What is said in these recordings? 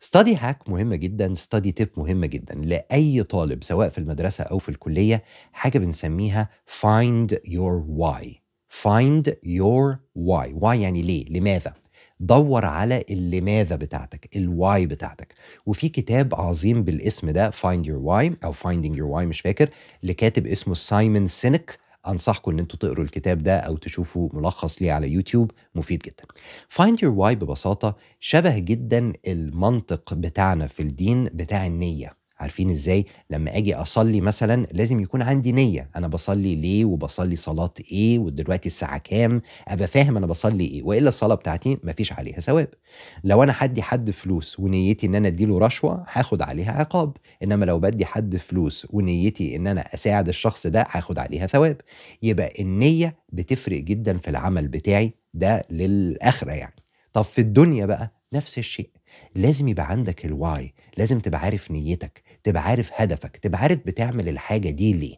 ستادي هاك مهمه جدا ستادي تيب مهمه جدا لاي طالب سواء في المدرسه او في الكليه حاجه بنسميها فايند يور واي فايند يور واي واي يعني ليه لماذا دور على اللماذا بتاعتك الواي بتاعتك وفي كتاب عظيم بالاسم ده فايند يور واي او فايندينج يور واي مش فاكر لكاتب اسمه سايمون سينك انصحكم ان انتوا تقروا الكتاب ده او تشوفوا ملخص ليه على يوتيوب مفيد جدا فايند يور واي ببساطه شبه جدا المنطق بتاعنا في الدين بتاع النيه عارفين ازاي لما اجي اصلي مثلا لازم يكون عندي نيه انا بصلي ليه وبصلي صلاه ايه ودلوقتي الساعه كام ابقى فاهم انا بصلي ايه والا الصلاه بتاعتي مفيش عليها ثواب لو انا حدي حد فلوس ونيتي ان انا اديله رشوه هاخد عليها عقاب انما لو بدي حد فلوس ونيتي ان انا اساعد الشخص ده هاخد عليها ثواب يبقى النيه بتفرق جدا في العمل بتاعي ده للاخره يعني طب في الدنيا بقى نفس الشيء لازم يبقى عندك الواي لازم تبقى عارف نيتك تبقى عارف هدفك تبقى عارف بتعمل الحاجة دي ليه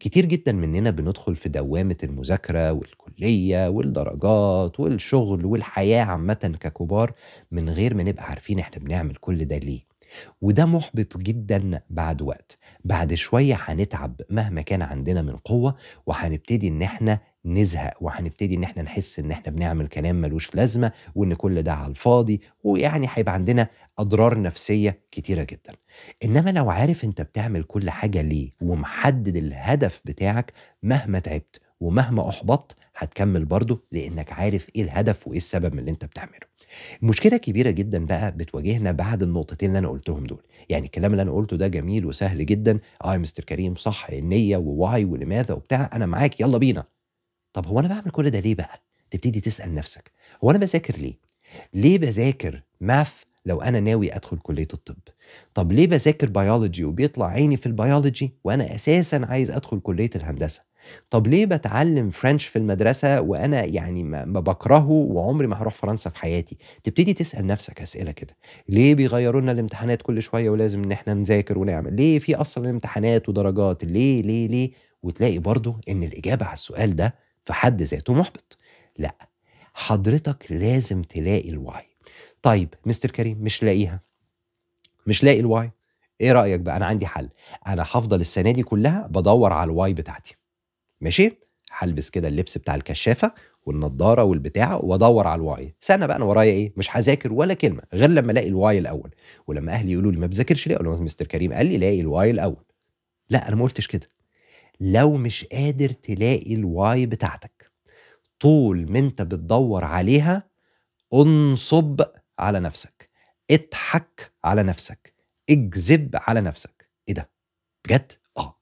كتير جدا مننا بندخل في دوامة المذاكرة والكلية والدرجات والشغل والحياة عامة ككبار من غير ما نبقى عارفين احنا بنعمل كل ده ليه وده محبط جدا بعد وقت بعد شوية هنتعب مهما كان عندنا من قوة وهنبتدي ان احنا نزهق وهنبتدي ان احنا نحس ان احنا بنعمل كلام ملوش لازمه وان كل ده على الفاضي ويعني هيبقى عندنا اضرار نفسيه كتيره جدا انما لو عارف انت بتعمل كل حاجه ليه ومحدد الهدف بتاعك مهما تعبت ومهما احبطت هتكمل برضه لانك عارف ايه الهدف وايه السبب من اللي انت بتعمله مشكله كبيره جدا بقى بتواجهنا بعد النقطتين اللي انا قلتهم دول يعني الكلام اللي انا قلته ده جميل وسهل جدا اه يا مستر كريم صح النيه وواي ولماذا وبتاع انا معاك يلا بينا طب هو انا بعمل كل ده ليه بقى تبتدي تسال نفسك هو انا بذاكر ليه ليه بذاكر ماث لو انا ناوي ادخل كليه الطب طب ليه بذاكر بيولوجي وبيطلع عيني في البيولوجي وانا اساسا عايز ادخل كليه الهندسه طب ليه بتعلم فرنش في المدرسه وانا يعني ما بكرهه وعمري ما هروح فرنسا في حياتي تبتدي تسال نفسك اسئله كده ليه بيغيروا لنا الامتحانات كل شويه ولازم ان احنا نذاكر ونعمل ليه في اصلا امتحانات ودرجات ليه ليه ليه وتلاقي برضه ان الاجابه على السؤال ده في حد ذاته محبط لا حضرتك لازم تلاقي الوعي طيب مستر كريم مش لاقيها مش لاقي الواي ايه رايك بقى انا عندي حل انا هفضل السنه دي كلها بدور على الواي بتاعتي ماشي هلبس كده اللبس بتاع الكشافه والنضاره والبتاع وادور على الواي سنه بقى انا ورايا ايه مش هذاكر ولا كلمه غير لما الاقي الواي الاول ولما اهلي يقولوا لي ما بذاكرش ليه اقول لهم مستر كريم قال لي لاقي الواي الاول لا انا ما قلتش كده لو مش قادر تلاقي الواي بتاعتك طول ما انت بتدور عليها انصب على نفسك اضحك على نفسك اكذب على نفسك ايه ده بجد اه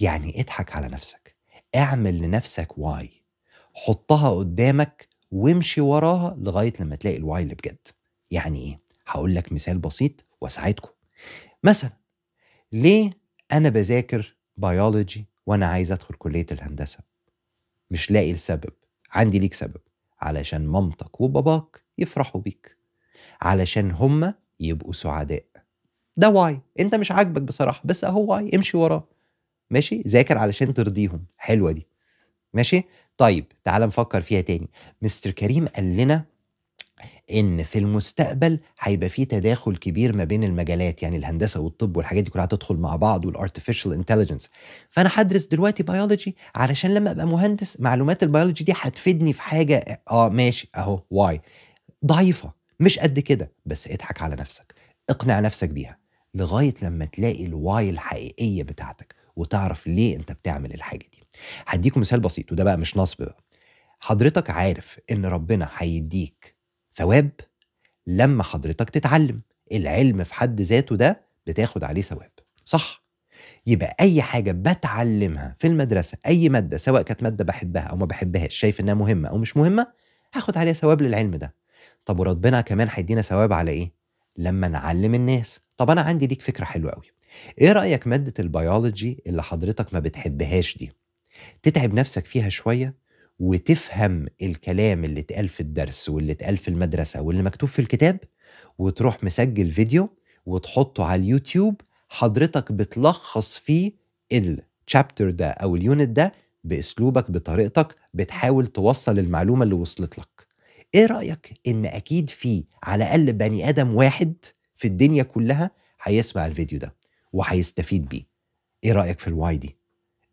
يعني اضحك على نفسك اعمل لنفسك واي حطها قدامك وامشي وراها لغايه لما تلاقي الواي اللي بجد يعني ايه هقول لك مثال بسيط واساعدكم مثلا ليه انا بذاكر بيولوجي وانا عايز ادخل كليه الهندسه مش لاقي السبب عندي ليك سبب علشان مامتك وباباك يفرحوا بيك علشان هما يبقوا سعداء ده واي انت مش عاجبك بصراحه بس اهو واي امشي وراه ماشي ذاكر علشان ترضيهم حلوه دي ماشي طيب تعال نفكر فيها تاني مستر كريم قال لنا ان في المستقبل هيبقى في تداخل كبير ما بين المجالات يعني الهندسه والطب والحاجات دي كلها هتدخل مع بعض والارتفيشال انتليجنس فانا هدرس دلوقتي بيولوجي علشان لما ابقى مهندس معلومات البيولوجي دي هتفيدني في حاجه اه, آه، ماشي اهو واي ضعيفه مش قد كده بس اضحك على نفسك اقنع نفسك بيها لغايه لما تلاقي الواي الحقيقيه بتاعتك وتعرف ليه انت بتعمل الحاجه دي هديكم مثال بسيط وده بقى مش نصب بقى حضرتك عارف ان ربنا هيديك ثواب لما حضرتك تتعلم العلم في حد ذاته ده بتاخد عليه ثواب صح يبقى اي حاجه بتعلمها في المدرسه اي ماده سواء كانت ماده بحبها او ما بحبهاش شايف انها مهمه او مش مهمه هاخد عليها ثواب للعلم ده طب وربنا كمان هيدينا ثواب على ايه لما نعلم الناس طب انا عندي ليك فكره حلوه قوي ايه رايك ماده البيولوجي اللي حضرتك ما بتحبهاش دي تتعب نفسك فيها شويه وتفهم الكلام اللي اتقال في الدرس واللي اتقال في المدرسه واللي مكتوب في الكتاب وتروح مسجل فيديو وتحطه على اليوتيوب حضرتك بتلخص فيه الشابتر ده او اليونت ده باسلوبك بطريقتك بتحاول توصل المعلومه اللي وصلت لك ايه رايك ان اكيد في على الاقل بني ادم واحد في الدنيا كلها هيسمع الفيديو ده وهيستفيد بيه ايه رايك في الواي دي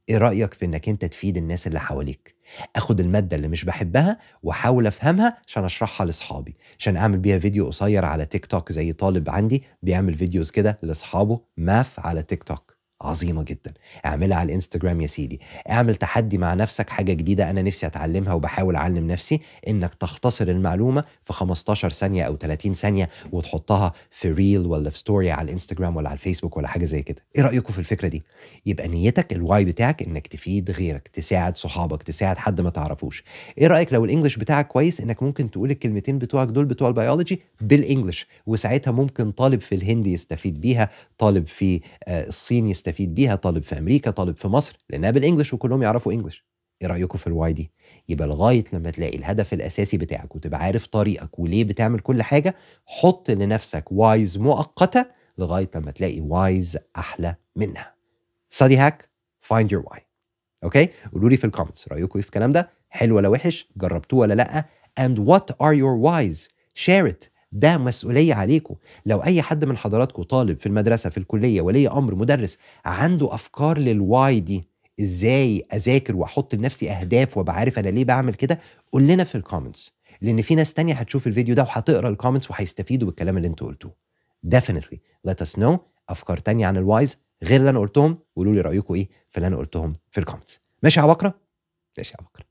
ايه رايك في انك انت تفيد الناس اللي حواليك اخد الماده اللي مش بحبها واحاول افهمها عشان اشرحها لاصحابي عشان اعمل بيها فيديو قصير على تيك توك زي طالب عندي بيعمل فيديوز كده لاصحابه ماث على تيك توك عظيمه جدا اعملها على الانستجرام يا سيدي اعمل تحدي مع نفسك حاجه جديده انا نفسي اتعلمها وبحاول اعلم نفسي انك تختصر المعلومه في 15 ثانيه او 30 ثانيه وتحطها في ريل ولا في ستوري على الانستجرام ولا على الفيسبوك ولا حاجه زي كده ايه رايكم في الفكره دي يبقى نيتك الواي بتاعك انك تفيد غيرك تساعد صحابك تساعد حد ما تعرفوش ايه رايك لو الانجليش بتاعك كويس انك ممكن تقول الكلمتين بتوعك دول بتوع البيولوجي بالانجلش وساعتها ممكن طالب في الهند يستفيد بيها طالب في آه، الصين يستفيد يستفيد بيها طالب في امريكا طالب في مصر لانها بالانجلش وكلهم يعرفوا انجلش ايه رايكم في الواي دي يبقى لغايه لما تلاقي الهدف الاساسي بتاعك وتبقى عارف طريقك وليه بتعمل كل حاجه حط لنفسك وايز مؤقته لغايه لما تلاقي وايز احلى منها study هاك find your why اوكي قولوا لي في الكومنتس رايكم ايه في الكلام ده حلو ولا وحش جربتوه ولا لا and what are your whys share it ده مسؤوليه عليكم لو اي حد من حضراتكم طالب في المدرسه في الكليه ولي امر مدرس عنده افكار للواي دي ازاي اذاكر واحط لنفسي اهداف وبعرف انا ليه بعمل كده قول لنا في الكومنتس لان في ناس تانية هتشوف الفيديو ده وهتقرا الكومنتس وهيستفيدوا بالكلام اللي انتوا قلتوه definitely let us know افكار تانية عن الوايز غير اللي انا قلتهم قولوا لي رايكم ايه في اللي انا قلتهم في الكومنتس ماشي يا عبقره ماشي يا عبقره